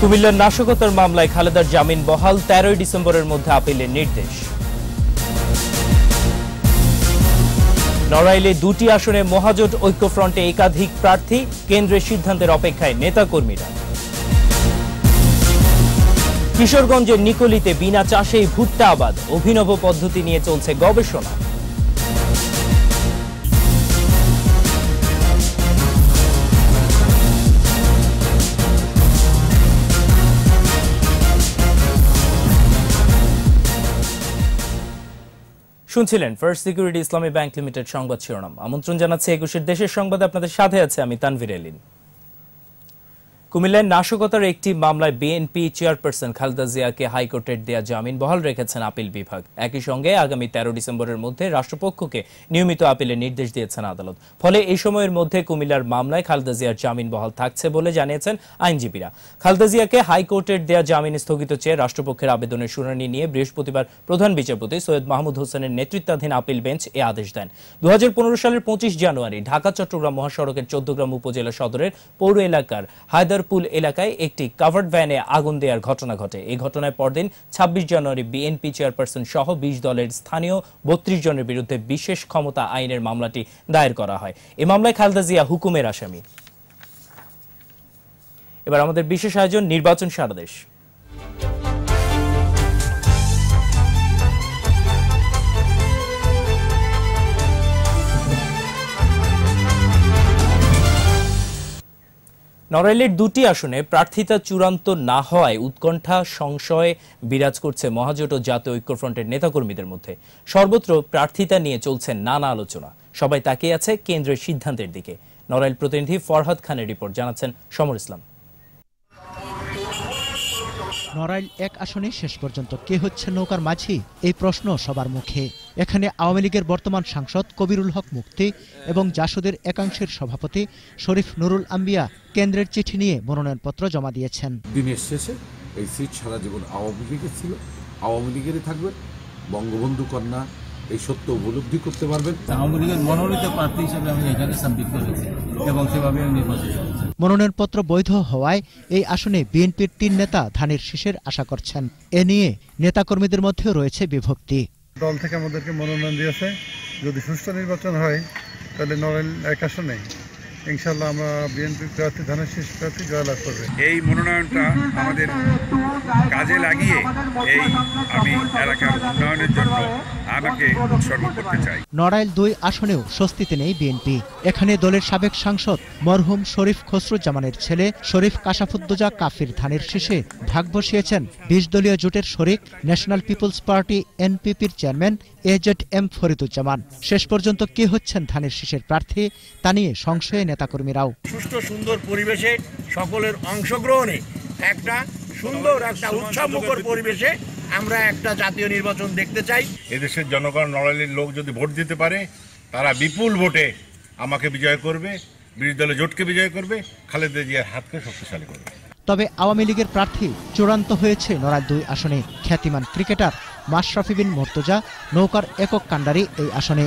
কুমিল্লার নাশকতার মামলায় খালেদার জামিন বহাল তেরোই ডিসেম্বরের মধ্যে আপিলের নির্দেশ নড়াইলে দুটি আসনে মহাজোট ঐক্যফ্রন্টে একাধিক প্রার্থী কেন্দ্রের সিদ্ধান্তের অপেক্ষায় নেতাকর্মীরা কিশোরগঞ্জের নিকলিতে বিনা চাষেই ভুট্টা আবাদ অভিনব পদ্ধতি নিয়ে চলছে গবেষণা শুনছিলেন first security Islami bank limited সংবাদ শিরোনাম আমন্ত্রণ জানাচ্ছি একুশের দেশের সংবাদে আপনাদের সাথে আছে আমি তানভীর এলিন কুমিল্লার নাশকতার একটি মামলায় বিএনপি চেয়ারপারসন খালেদা জিয়াকে হাইকোর্টের দেয়া জামিন বহাল রেখেছেন আপিল বিভাগ একই সঙ্গে আগামী তেরো ডিসেম্বরের মধ্যে রাষ্ট্রপক্ষকে নিয়মিত আপিলের নির্দেশ দিয়েছেন আদালত ফলে এই সময়ের মধ্যে কুমিল্লার মামলায় খালেদা জিয়ার জামিন বহাল থাকছে বলে জানিয়েছেন আইনজীবীরা খালেদা জিয়াকে হাইকোর্টের দেয়া জামিন স্থগিত চেয়ে রাষ্ট্রপক্ষের আবেদনের শুনানি নিয়ে বৃহস্পতিবার প্রধান বিচারপতি সৈয়দ মাহমুদ হোসেনের নেতৃত্বাধীন আপিল বেঞ্চ এ আদেশ দেন দু সালের পঁচিশ জানুয়ারি ঢাকা চট্টগ্রাম মহাসড়কের চোদ্দগ্রাম উপজেলা সদরের পৌর এলাকার হায়দার উদয়পুল এলাকায় একটি কাভার্ড ভ্যানে আগুন দেওয়ার ঘটনা ঘটে এই ঘটনায় পরদিন ২৬ জানুয়ারি বিএনপি চেয়ারপারসন সহ বিশ দলের স্থানীয় বত্রিশ জনের বিরুদ্ধে বিশেষ ক্ষমতা আইনের মামলাটি দায়ের করা হয় এ মামলায় খালেদা জিয়া হুকুমের আসামি এবার আমাদের বিশেষ আয়োজন নির্বাচন সারা দেশ নড়াইলের দুটি আসনে প্রার্থিতা চূড়ান্ত না হওয়ায় উৎকণ্ঠা সংশয়ে বিরাজ করছে মহাজোট ও জাতীয় ঐক্যফ্রন্টের নেতাকর্মীদের মধ্যে সর্বত্র প্রার্থিতা নিয়ে চলছে নানা আলোচনা সবাই তাকিয়ে আছে কেন্দ্রের সিদ্ধান্তের দিকে নড়াইল প্রতিনিধি ফরহাদ খানের রিপোর্ট জানাচ্ছেন সমর ইসলাম নড়াইল এক আসনে শেষ পর্যন্ত কে হচ্ছে নৌকার মাঝি এই প্রশ্ন সবার মুখে এখানে আওয়ামী লীগের বর্তমান সাংসদ কবিরুল হক মুক্তি এবং জাসদের একাংশের সভাপতি শরীফ নুরুল আম্বিয়া কেন্দ্রের চিঠি নিয়ে মনোনয়নপত্র জমা দিয়েছেন দিনের শেষে এই সিট সারা জীবন আওয়ামী লীগের ছিল আওয়ামী লীগেরই থাকবে বঙ্গবন্ধু কন্যা এই সত্য উপলব্ধি করতে পারবেন আওয়ামী লীগের মনোনীত প্রার্থী হিসেবে আমি এখানে সাব্বিত করেছি এবং সেভাবে আমি নির্বাচিত মনোনয়নপত্র বৈধ হওয়ায় এই আসনে বিএনপির তিন নেতা ধানের শীষের আশা করছেন এ নিয়ে নেতাকর্মীদের মধ্যে রয়েছে বিভক্তি দল থেকে আমাদেরকে মনোনয়ন দিয়েছে যদি সুষ্ঠু নির্বাচন হয় তাহলে নরেন এক আসনে ইনশাল্লাহ আমরা বিএনপি প্রার্থী ধানের শেষ প্রার্থী জয়লাভ করবে এই মনোনয়নটা আমাদের কাজে লাগিয়ে এই আমি এলাকার উন্নয়নের জন্য নড়াইল দুই আসনেও স্বস্তিতে নেই বিএনপি এখানে দলের সাবেক সাংসদ মরহুম শরীফ খসরু জামানের ছেলে শরীফ কাশাফুদ্দোজা কাফির ধানের শীষে ভাগ বসিয়েছেন বিশ দলীয় জোটের শরিক ন্যাশনাল পিপলস পার্টি এনপিপির চেয়ারম্যান এজেড এম ফরিদুজ্জামান শেষ পর্যন্ত কে হচ্ছেন ধানের শীষের প্রার্থী তা নিয়ে সংশয়ে নেতাকর্মীরাও সুষ্ঠু সুন্দর পরিবেশে সকলের অংশগ্রহণে একটা সুন্দর একটা উৎসবমুখর পরিবেশে আমরা একটা জাতীয় নির্বাচন দেখতে চাই এদেশের জনগণ নড়াইলের লোক যদি ভোট দিতে পারে তারা বিপুল ভোটে আমাকে বিজয় করবে বিরোধী দলে জোটকে বিজয় করবে খালেদা জিয়ার হাতকে শক্তিশালী করবে তবে আওয়ামী লীগের প্রার্থী চূড়ান্ত হয়েছে নড়াইল দুই আসনে খ্যাতিমান ক্রিকেটার মাশরাফি বিন মর্তজা নৌকার একক কাণ্ডারি এই আসনে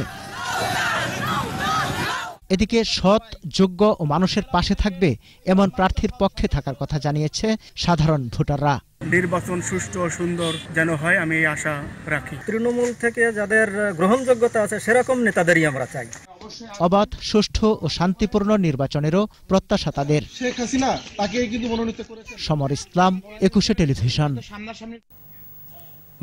এদিকে সৎ যোগ্য ও মানুষের পাশে থাকবে এমন প্রার্থীর পক্ষে থাকার কথা জানিয়েছে সাধারণ ভোটাররা নির্বাচন সুষ্ঠু ও সুন্দর যেন হয় আমি এই আশা রাখি তৃণমূল থেকে যাদের গ্রহণযোগ্যতা আছে সেরকম নেতাদেরই আমরা চাই অবাধ সুষ্ঠু ও শান্তিপূর্ণ নির্বাচনেরও প্রত্যাশা তাদের শেখ হাসিনা তাকে কিন্তু মনোনীত করেছে সমর ইসলাম একুশে টেলিভিশন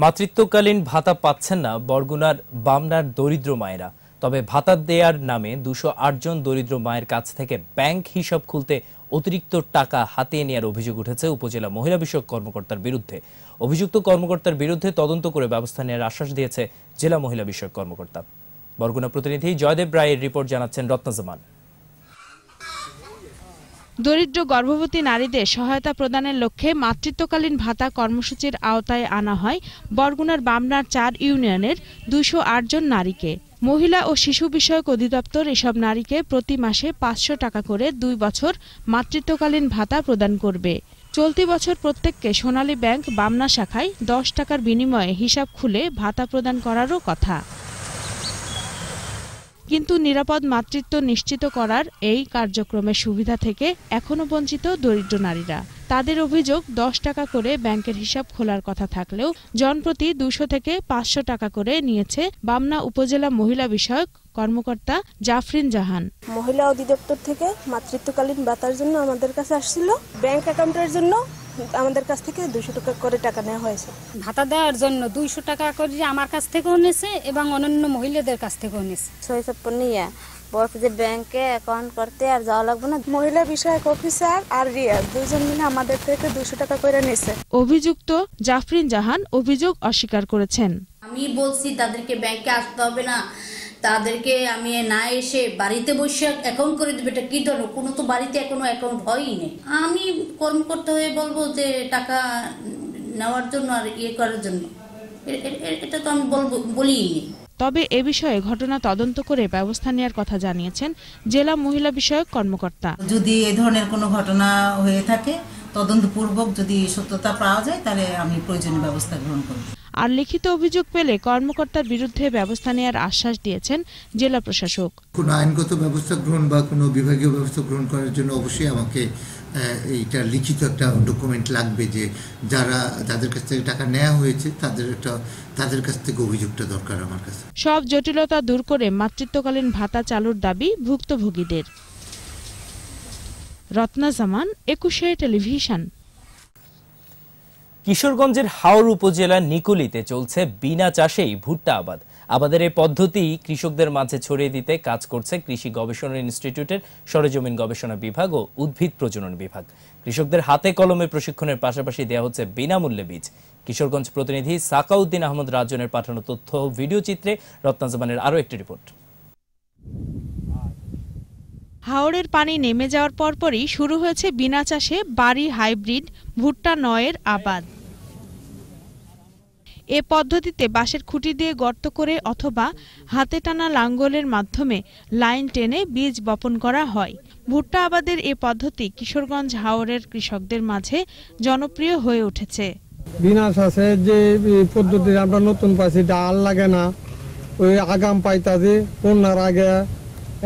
মাতৃত্বকালীন ভাতা পাচ্ছেন না বরগুনার বামনার দরিদ্র মায়েরা তবে ভাতা দেয়ার নামে দুশো জন দরিদ্র মায়ের কাছ থেকে ব্যাংক হিসাব খুলতে অতিরিক্ত টাকা হাতিয়ে নেওয়ার অভিযোগ উঠেছে উপজেলা মহিলা বিষয়ক কর্মকর্তার বিরুদ্ধে অভিযুক্ত কর্মকর্তার বিরুদ্ধে তদন্ত করে ব্যবস্থা নেওয়ার আশ্বাস দিয়েছে জেলা মহিলা বিষয়ক কর্মকর্তা বরগুনা প্রতিনিধি জয়দেব রায়ের রিপোর্ট জানাচ্ছেন রত্নাজামান দরিদ্র গর্ভবতী নারীদের সহায়তা প্রদানের লক্ষ্যে মাতৃত্বকালীন ভাতা কর্মসূচির আওতায় আনা হয় বরগুনার বামনার চার ইউনিয়নের দুইশো জন নারীকে মহিলা ও শিশু বিষয়ক অধিদপ্তর এসব নারীকে প্রতি মাসে পাঁচশো টাকা করে দুই বছর মাতৃত্বকালীন ভাতা প্রদান করবে চলতি বছর প্রত্যেককে সোনালী ব্যাংক বামনা শাখায় দশ টাকার বিনিময়ে হিসাব খুলে ভাতা প্রদান করারও কথা কিন্তু নিরাপদ মাতৃত্ব নিশ্চিত করার এই কার্যক্রমের সুবিধা থেকে এখনও বঞ্চিত দরিদ্র নারীরা তাদের অভিযোগ দশ টাকা করে ব্যাংকের হিসাব খোলার কথা থাকলেও জনপ্রতি দুশো থেকে পাঁচশো টাকা করে নিয়েছে বামনা উপজেলা মহিলা বিষয়ক কর্মকর্তা জাফরিন জাহান মহিলা অধিদপ্তর থেকে মাতৃত্বকালীন ভাতার জন্য আমাদের কাছে আসছিল ব্যাংক অ্যাকাউন্টের জন্য আমাদের কাছ থেকে দুইশো টাকা করে টাকা নেওয়া হয়েছে ভাতা দেওয়ার জন্য দুইশো টাকা করে আমার কাছ থেকেও নিয়েছে এবং অন্যান্য মহিলাদের কাছ থেকেও নিয়েছে ছয় ছাপ্পান্ন বলছে যে ব্যাংকে অ্যাকাউন্ট করতে আর যাওয়া লাগবে না মহিলা বিষয়ক অফিসার আর রিয়া দুজন মিলে আমাদের থেকে দুশো টাকা করে নিয়েছে অভিযুক্ত জাফরিন জাহান অভিযোগ অস্বীকার করেছেন আমি বলছি তাদেরকে ব্যাংকে আসতে হবে না তাদেরকে আমি না এসে বাড়িতে বসে অ্যাকাউন্ট করে দেবে এটা কি ধরো কোনো তো বাড়িতে এখনো অ্যাকাউন্ট হয়ই নেই আমি কর্মকর্তা হয়ে বলবো যে টাকা নেওয়ার জন্য আর ইয়ে করার জন্য এটা তো আমি বলবো বলিনি তবে এ বিষয়ে ঘটনা তদন্ত করে ব্যবস্থা নেওয়ার কথা জানিয়েছেন জেলা মহিলা বিষয়ক কর্মকর্তা যদি এ ধরনের কোনো ঘটনা হয়ে থাকে তদন্তপূর্বক যদি সত্যতা পাওয়া যায় তাহলে আমি প্রয়োজনীয় ব্যবস্থা গ্রহণ করব আর লিখিত অভিযোগ পেলে কর্মকর্তার বিরুদ্ধে ব্যবস্থা নেওয়ার আশ্বাস দিয়েছেন জেলা প্রশাসক কোনো আইনগত ব্যবস্থা গ্রহণ বা কোনো বিভাগীয় ব্যবস্থা গ্রহণ করার জন্য অবশ্যই আমাকে এইটা লিখিত একটা ডকুমেন্ট লাগবে যে যারা যাদের কাছ থেকে টাকা নেওয়া হয়েছে তাদের একটা তাদের কাছ থেকে অভিযোগটা দরকার আমার কাছে সব জটিলতা দূর করে মাতৃত্বকালীন ভাতা চালুর দাবি ভুক্তভোগীদের রত্না জামান একুশে টেলিভিশন কিশোরগঞ্জের হাওড় উপজেলার নিকুলিতে চলছে বিনা চাষেই ভুট্টা আবাদ আবাদের এই পদ্ধতি কৃষকদের মাঝে ছড়িয়ে দিতে কাজ করছে কৃষি গবেষণা ইনস্টিটিউটের সরজমিন গবেষণা বিভাগ ও উদ্ভিদ প্রজনন বিভাগ কৃষকদের হাতে কলমে প্রশিক্ষণের পাশাপাশি দেওয়া হচ্ছে বিনামূল্যে বীজ কিশোরগঞ্জ প্রতিনিধি সাকাউদ্দিন আহমদ রাজনের পাঠানো তথ্য ভিডিও চিত্রে রত্নাজমানের আরও একটি রিপোর্ট হাওড়ের পানি নেমে যাওয়ার পরপরই শুরু হয়েছে বিনা চাষে বাড়ি হাইব্রিড ভুট্টা নয়ের আবাদ এ পদ্ধতিতে বাঁশের খুঁটি দিয়ে গর্ত করে অথবা হাতে টানা লাঙ্গলের মাধ্যমে লাইন টেনে বীজ বপন করা হয় ভুট্টা আবাদের এ পদ্ধতি কিশোরগঞ্জ হাওরের কৃষকদের মাঝে জনপ্রিয় হয়ে উঠেছে বিনা যে পদ্ধতি আমরা নতুন পাইছি ডাল লাগে না ওই আগাম পাইতাছি বন্যার আগে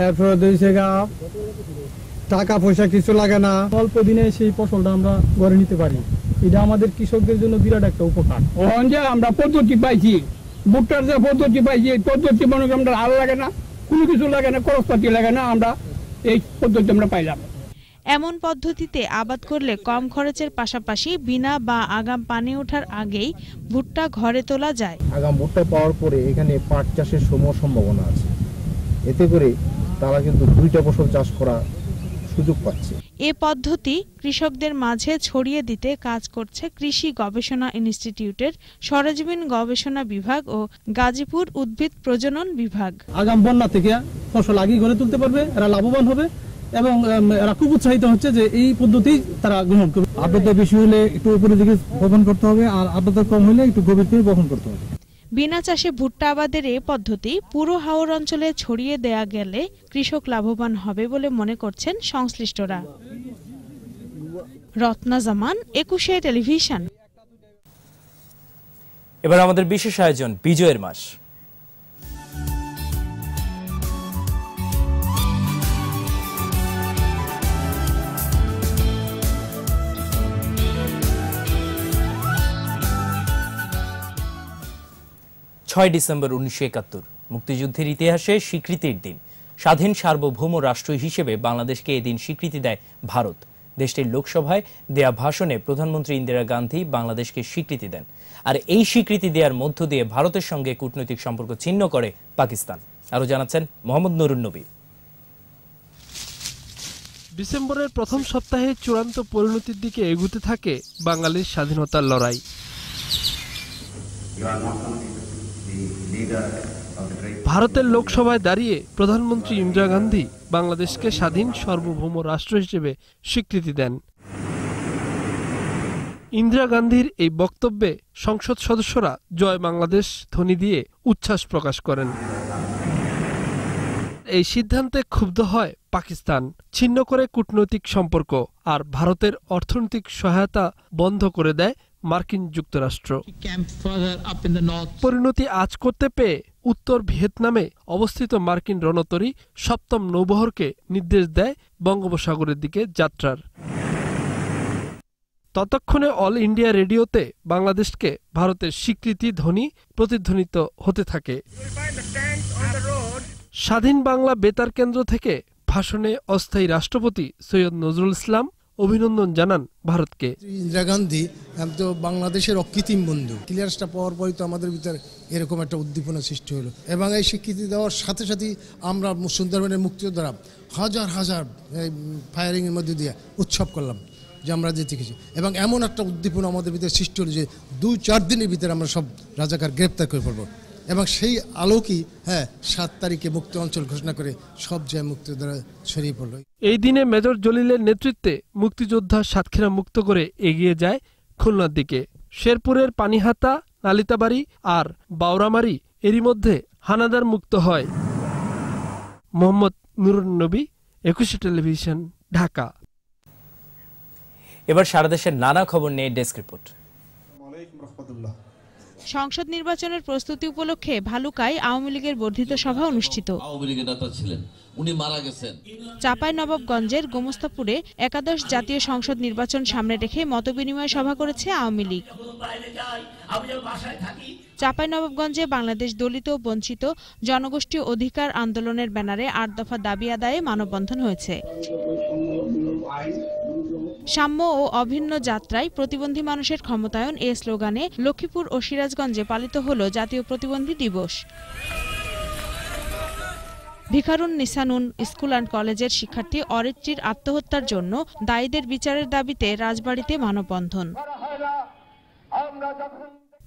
এরপরে টাকা পয়সা কিছু লাগে না অল্প দিনে সেই ফসলটা আমরা গড়ে নিতে পারি এটা আমাদের কৃষকদের জন্য বিরাট একটা উপকার ওখান যে আমরা পদ্ধতি পাইছি ভুট্টার যে পদ্ধতি পাইছি এই পদ্ধতি মনে করি আমরা আলো লাগে না কোনো কিছু লাগে না খরচপাতি লাগে না আমরা এই পদ্ধতি আমরা পাইলাম এমন পদ্ধতিতে আবাদ করলে কম খরচের পাশাপাশি বিনা বা আগাম পানি ওঠার আগেই ভুট্টা ঘরে তোলা যায় আগাম ভুট্টা পাওয়ার পরে এখানে পাট চাষের সমূহ সম্ভাবনা আছে এতে করে তারা কিন্তু দুইটা ফসল চাষ করা সুযোগ পাচ্ছে এ পদ্ধতি কৃষকদের মাঝে ছড়িয়ে দিতে কাজ করছে কৃষি গবেষণা ইনস্টিটিউটের সরজমিন গবেষণা বিভাগ ও গাজীপুর উদ্ভিদ প্রজনন বিভাগ আগাম বন্যা থেকে ফসল আগে গড়ে তুলতে পারবে এরা লাভবান হবে এবং এরা খুব উৎসাহিত হচ্ছে যে এই পদ্ধতি তারা গ্রহণ করবে আর্দ্রতা বেশি হলে একটু উপরের দিকে বপন করতে হবে আর আর্দ্রতা কম হলে একটু গভীর করে বপন করতে হবে বিনা চাষে ভুট্টা আবাদের এ পদ্ধতি পুরো হাওর অঞ্চলে ছড়িয়ে দেয়া গেলে কৃষক লাভবান হবে বলে মনে করছেন সংশ্লিষ্টরা রত্না জামান একুশে টেলিভিশন এবার আমাদের বিশেষ আয়োজন বিজয়ের মাস ছয় ডিসেম্বর উনিশশো একাত্তর মুক্তিযুদ্ধের ইতিহাসে স্বীকৃতির দিন স্বাধীন সার্বভৌম রাষ্ট্র হিসেবে বাংলাদেশকে এদিন স্বীকৃতি দেয় ভারত দেশটির লোকসভায় দেয়া ভাষণে প্রধানমন্ত্রী ইন্দিরা গান্ধী বাংলাদেশকে স্বীকৃতি দেন আর এই স্বীকৃতি দেওয়ার মধ্য দিয়ে ভারতের সঙ্গে কূটনৈতিক সম্পর্ক ছিন্ন করে পাকিস্তান আরও জানাচ্ছেন মোহাম্মদ নুরুন নবী ডিসেম্বরের প্রথম সপ্তাহে চূড়ান্ত পরিণতির দিকে এগুতে থাকে বাঙালির স্বাধীনতার লড়াই ভারতের লোকসভায় দাঁড়িয়ে প্রধানমন্ত্রী ইন্দিরা গান্ধী বাংলাদেশকে স্বাধীন সার্বভৌম রাষ্ট্র হিসেবে স্বীকৃতি দেন ইন্দিরা গান্ধীর এই বক্তব্যে সংসদ সদস্যরা জয় বাংলাদেশ ধ্বনি দিয়ে উচ্ছ্বাস প্রকাশ করেন এই সিদ্ধান্তে ক্ষুব্ধ হয় পাকিস্তান ছিন্ন করে কূটনৈতিক সম্পর্ক আর ভারতের অর্থনৈতিক সহায়তা বন্ধ করে দেয় মার্কিন যুক্তরাষ্ট্র পরিণতি আজ করতে পেয়ে উত্তর ভিয়েতনামে অবস্থিত মার্কিন রণতরি সপ্তম নৌবহরকে নির্দেশ দেয় বঙ্গোপসাগরের দিকে যাত্রার ততক্ষণে অল ইন্ডিয়া রেডিওতে বাংলাদেশকে ভারতের স্বীকৃতি ধ্বনি প্রতিধ্বনিত হতে থাকে স্বাধীন বাংলা বেতার কেন্দ্র থেকে ভাষণে অস্থায়ী রাষ্ট্রপতি সৈয়দ নজরুল ইসলাম অভিনন্দন জানান ভারতকে ইন্দিরা গান্ধী তো বাংলাদেশের অকৃত্রিম বন্ধু ক্লিয়ারেন্সটা পাওয়ার পরই তো আমাদের ভিতরে এরকম একটা উদ্দীপনা সৃষ্টি হলো এবং এই স্বীকৃতি দেওয়ার সাথে সাথেই আমরা সুন্দরবনের দ্বারা হাজার হাজার ফায়ারিংয়ের মধ্যে দিয়ে উৎসব করলাম যে আমরা যেতে গেছি এবং এমন একটা উদ্দীপনা আমাদের ভিতরে সৃষ্টি হলো যে দু চার দিনের ভিতরে আমরা সব রাজাকার গ্রেপ্তার করে পড়বো এবং সেই আলোকই হ্যাঁ সাত তারিখে মুক্ত অঞ্চল ঘোষণা করে সব জায়গায় দ্বারা ছড়িয়ে পড়ল এই দিনে মেজর জলিলের নেতৃত্বে মুক্তিযোদ্ধা সাতক্ষীরা মুক্ত করে এগিয়ে যায় খুলনার দিকে শেরপুরের পানিহাতা নালিতাবাড়ি আর বাউরামারি এরই মধ্যে হানাদার মুক্ত হয় মোহাম্মদ নুরুন নবী একুশে টেলিভিশন ঢাকা এবার সারা দেশের নানা খবর নিয়ে ডেস্ক রিপোর্ট সংসদ নির্বাচনের প্রস্তুতি উপলক্ষে ভালুকায় আওয়ামী লীগের বর্ধিত সভা অনুষ্ঠিত চাপাই নবাবগঞ্জের গোমস্তাপুরে একাদশ জাতীয় সংসদ নির্বাচন সামনে রেখে মতবিনিময় সভা করেছে আওয়ামী লীগ চাপাই নবাবগঞ্জে বাংলাদেশ দলিত বঞ্চিত জনগোষ্ঠী অধিকার আন্দোলনের ব্যানারে আট দফা দাবি আদায়ে মানববন্ধন হয়েছে সাম্য ও অভিন্ন যাত্রায় প্রতিবন্ধী মানুষের ক্ষমতায়ন এ স্লোগানে লক্ষ্মীপুর ও সিরাজগঞ্জে পালিত হল জাতীয় প্রতিবন্ধী দিবস ভিখারুন নিসানুন স্কুল অ্যান্ড কলেজের শিক্ষার্থী অরিত্রির আত্মহত্যার জন্য দায়ীদের বিচারের দাবিতে রাজবাড়িতে মানববন্ধন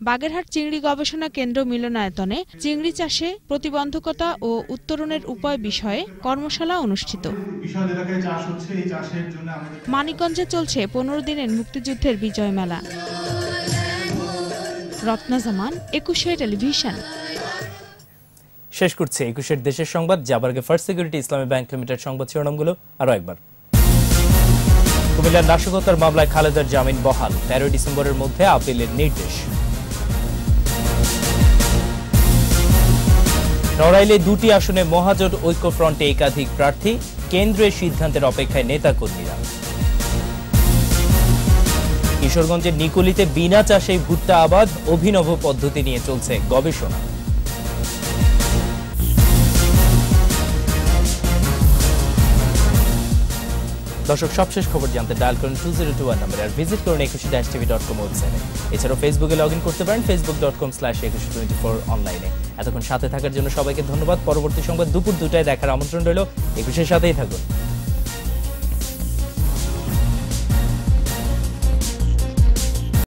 বাগেরহাট চিংড়ি গবেষণা কেন্দ্র মিলনায়তনে চিংড়ি চাষে প্রতিবন্ধকতা ও উত্তরণের উপায় বিষয়ে কর্মশালা অনুষ্ঠিত মানিকগঞ্জে চলছে পনেরো দিনের মুক্তিযুদ্ধের বিজয় মেলা রত্না একুশে টেলিভিশন শেষ করছে একুশের দেশের সংবাদ যাবার first security Islami bank limited সংবাদ শিরোনামগুলো আরও একবার কুমিল্লার নাশকতার মামলায় খালেদার জামিন বহাল তেরোই ডিসেম্বরের মধ্যে আপিলের নির্দেশ নড়াইলে দুটি আসনে মহাজোট ঐক্যফ্রন্টে একাধিক প্রার্থী কেন্দ্রের সিদ্ধান্তের অপেক্ষায় নেতাকর্মীরা কিশোরগঞ্জের নিকুলিতে বিনা চাষে ভুট্টা আবাদ অভিনব পদ্ধতি নিয়ে চলছে গবেষণা দর্শক সবশেষ খবর জানতে ডায়াল করুন টু জিরো টু ওয়ান নম্বরে আর ভিজিট করুন একুশে ড্যাশ টিভি ডট কম ওয়েবসাইটে এছাড়াও ফেসবুকে লগ ইন করতে পারেন Facebook dot com slash Ekushey twenty four অনলাইনে এতক্ষণ সাথে থাকার জন্য সবাইকে ধন্যবাদ পরবর্তী সংবাদ দুপুর দুটায় দেখার আমন্ত্রণ রইল একুশের সাথেই থাকুন